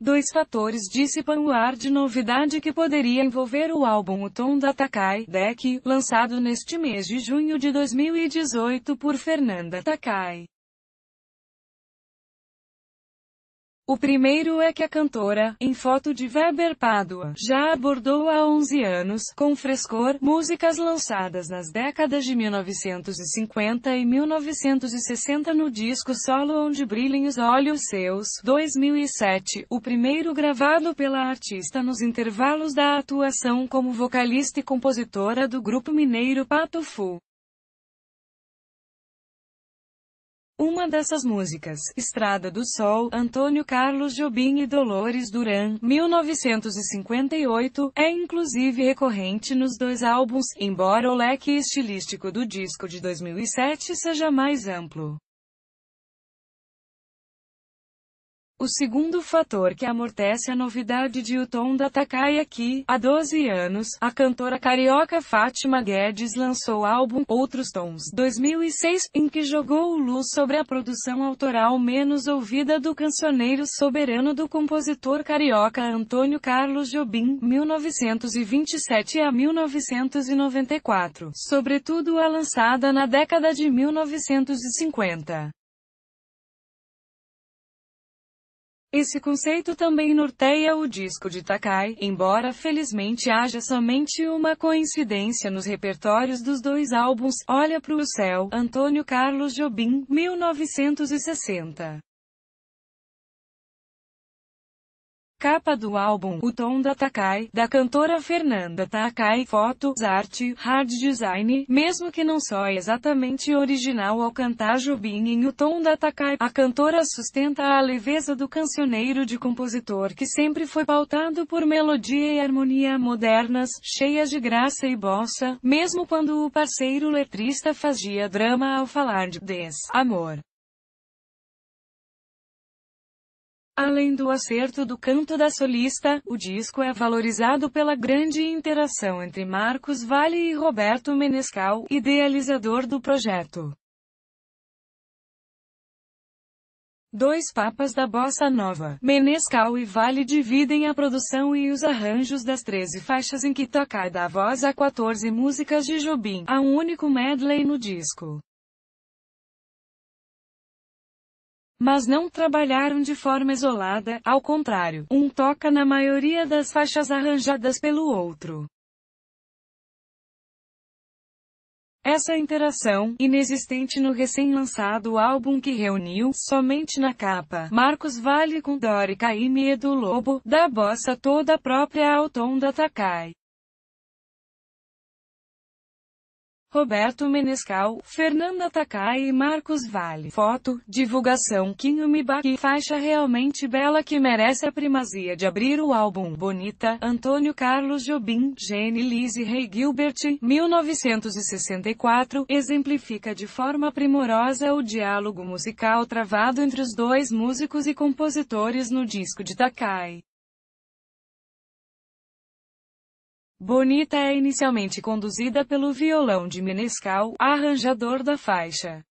Dois fatores dissipam o ar de novidade que poderia envolver o álbum O Tom da Takai Deck, lançado neste mês de junho de 2018 por Fernanda Takai. O primeiro é que a cantora, em foto de Weber Pádua, já abordou há 11 anos, com frescor, músicas lançadas nas décadas de 1950 e 1960 no disco solo Onde Brilhem os Olhos Seus, 2007, o primeiro gravado pela artista nos intervalos da atuação como vocalista e compositora do grupo mineiro Pato Fu. Uma dessas músicas, Estrada do Sol, Antônio Carlos Jobim e Dolores Duran, 1958, é inclusive recorrente nos dois álbuns, embora o leque estilístico do disco de 2007 seja mais amplo. O segundo fator que amortece a novidade de O Tom da Takai é que, há 12 anos, a cantora carioca Fátima Guedes lançou o álbum Outros Tons 2006, em que jogou luz sobre a produção autoral menos ouvida do cancioneiro soberano do compositor carioca Antônio Carlos Jobim, 1927 a 1994, sobretudo a lançada na década de 1950. Esse conceito também norteia o disco de Takai, embora felizmente haja somente uma coincidência nos repertórios dos dois álbuns Olha Pro Céu, Antônio Carlos Jobim, 1960. Capa do álbum O Tom da Takai, da cantora Fernanda Takai, Foto, arte, hard design, mesmo que não só é exatamente original ao cantar Jobim em O Tom da Takai, a cantora sustenta a leveza do cancioneiro de compositor que sempre foi pautado por melodia e harmonia modernas, cheias de graça e bossa, mesmo quando o parceiro letrista fazia drama ao falar de desamor. Além do acerto do canto da solista, o disco é valorizado pela grande interação entre Marcos Vale e Roberto Menescal, idealizador do projeto. Dois papas da bossa nova, Menescal e Vale dividem a produção e os arranjos das 13 faixas em que toca da voz a 14 músicas de Jobim, a um único medley no disco. Mas não trabalharam de forma isolada, ao contrário, um toca na maioria das faixas arranjadas pelo outro. Essa interação, inexistente no recém-lançado álbum que reuniu, somente na capa, Marcos Vale com Dori Caymmi e do Lobo, da bossa toda própria ao tom da Takai. Roberto Menescal, Fernanda Takai e Marcos Vale. Foto, divulgação, Kinho Mibaki, faixa realmente bela que merece a primazia de abrir o álbum. Bonita, Antônio Carlos Jobim, Gene Lise Rey Gilbert, 1964, exemplifica de forma primorosa o diálogo musical travado entre os dois músicos e compositores no disco de Takai. Bonita é inicialmente conduzida pelo violão de Menescal, arranjador da faixa.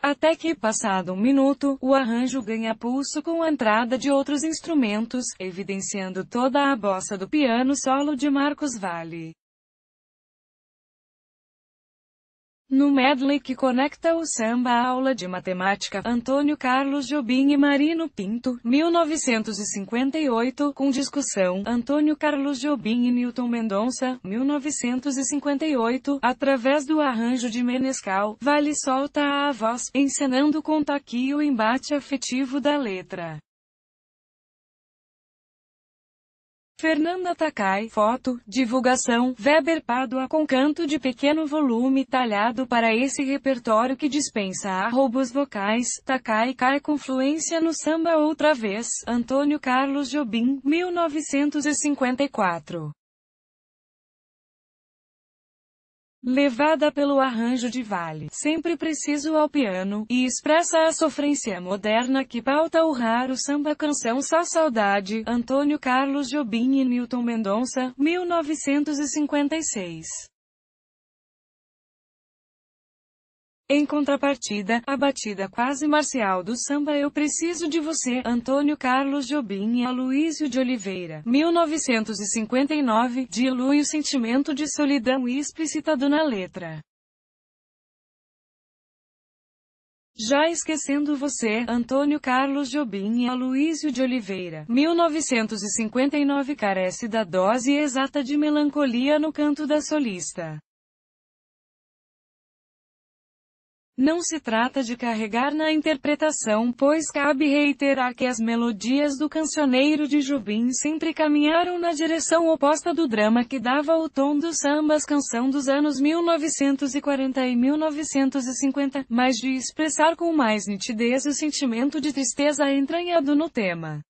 Até que, passado um minuto, o arranjo ganha pulso com a entrada de outros instrumentos, evidenciando toda a bossa do piano solo de Marcos Valle. No medley que conecta o samba à aula de matemática, Antônio Carlos Jobim e Marino Pinto, 1958, com discussão, Antônio Carlos Jobim e Newton Mendonça, 1958, através do arranjo de Menescal, Vale solta a voz, encenando com taquio o embate afetivo da letra. Fernanda Takai, foto, divulgação, Weber Padua com canto de pequeno volume talhado para esse repertório que dispensa arrobos vocais, Takai cai com fluência no samba outra vez, Antônio Carlos Jobim, 1954. levada pelo arranjo de vale, sempre preciso ao piano, e expressa a sofrência moderna que pauta o raro samba canção Só Saudade, Antônio Carlos Jobim e Newton Mendonça, 1956. Em contrapartida, a batida quase marcial do samba Eu Preciso de Você, Antônio Carlos Jobim e Aloysio de Oliveira, 1959, dilui o sentimento de solidão explicitado na letra. Já Esquecendo Você, Antônio Carlos Jobim e Aloysio de Oliveira, 1959 carece da dose exata de melancolia no canto da solista. Não se trata de carregar na interpretação, pois cabe reiterar que as melodias do cancioneiro de Jubim sempre caminharam na direção oposta do drama que dava o tom dos sambas canção dos anos 1940 e 1950, mas de expressar com mais nitidez o sentimento de tristeza entranhado no tema.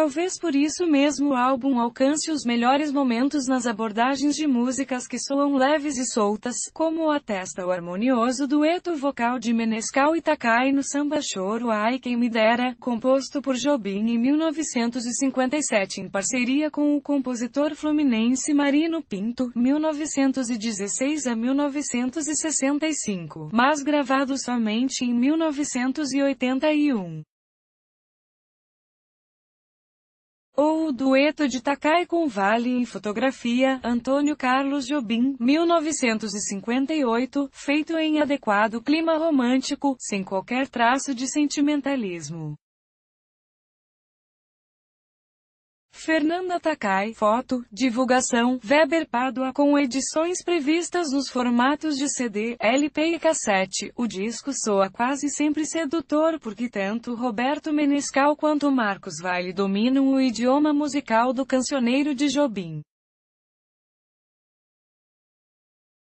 Talvez por isso mesmo o álbum alcance os melhores momentos nas abordagens de músicas que soam leves e soltas, como atesta o harmonioso dueto vocal de Menescal e Takai no samba choro Ai Quem Me Dera, composto por Jobim em 1957 em parceria com o compositor fluminense Marino Pinto, 1916 a 1965, mas gravado somente em 1981. O dueto de Takai com Vale em fotografia, Antônio Carlos Jobim, 1958, feito em adequado clima romântico, sem qualquer traço de sentimentalismo. Fernanda Takai, foto, divulgação, Weber Padua com edições previstas nos formatos de CD, LP e cassete. O disco soa quase sempre sedutor porque tanto Roberto Menescal quanto Marcos Valle dominam o idioma musical do cancioneiro de Jobim.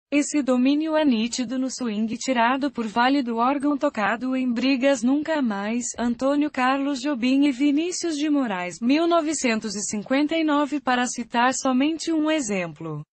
Esse domínio é nítido no swing tirado por válido órgão tocado em Brigas Nunca Mais, Antônio Carlos Jobim e Vinícius de Moraes, 1959 para citar somente um exemplo.